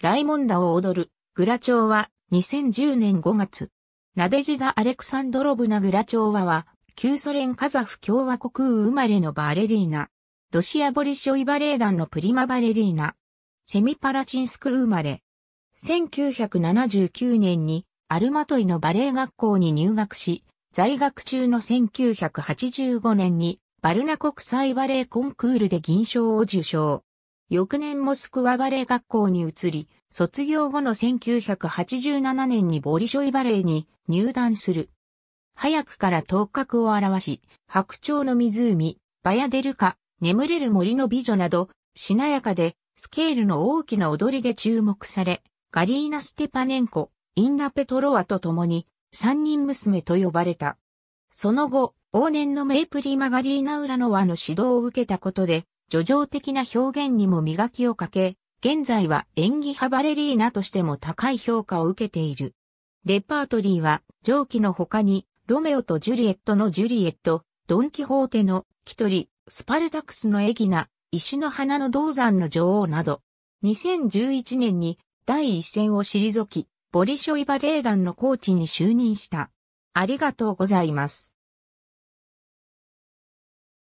ライモンダを踊る、グラチョウは、2010年5月。ナデジダ・アレクサンドロブナ・グラチョウワは、旧ソ連カザフ共和国生まれのバレリーナ。ロシアボリショイバレエ団のプリマバレリーナ。セミパラチンスク生まれ。1979年に、アルマトイのバレエ学校に入学し、在学中の1985年に、バルナ国際バレエコンクールで銀賞を受賞。翌年モスクワバレエ学校に移り、卒業後の1987年にボリショイバレエに入団する。早くから頭角を現し、白鳥の湖、バヤデルカ、眠れる森の美女など、しなやかで、スケールの大きな踊りで注目され、ガリーナ・ステパネンコ、インナ・ペトロワと共に、三人娘と呼ばれた。その後、往年のメイプリマガリーナ・ウラノワの指導を受けたことで、叙情的な表現にも磨きをかけ、現在は演技派バレリーナとしても高い評価を受けている。レパートリーは、上記の他に、ロメオとジュリエットのジュリエット、ドン・キホーテのキトリ、スパルタクスのエギナ、石の花の銅山の女王など、2011年に第一線を退き、ボリショイバレー団のコーチに就任した。ありがとうございます。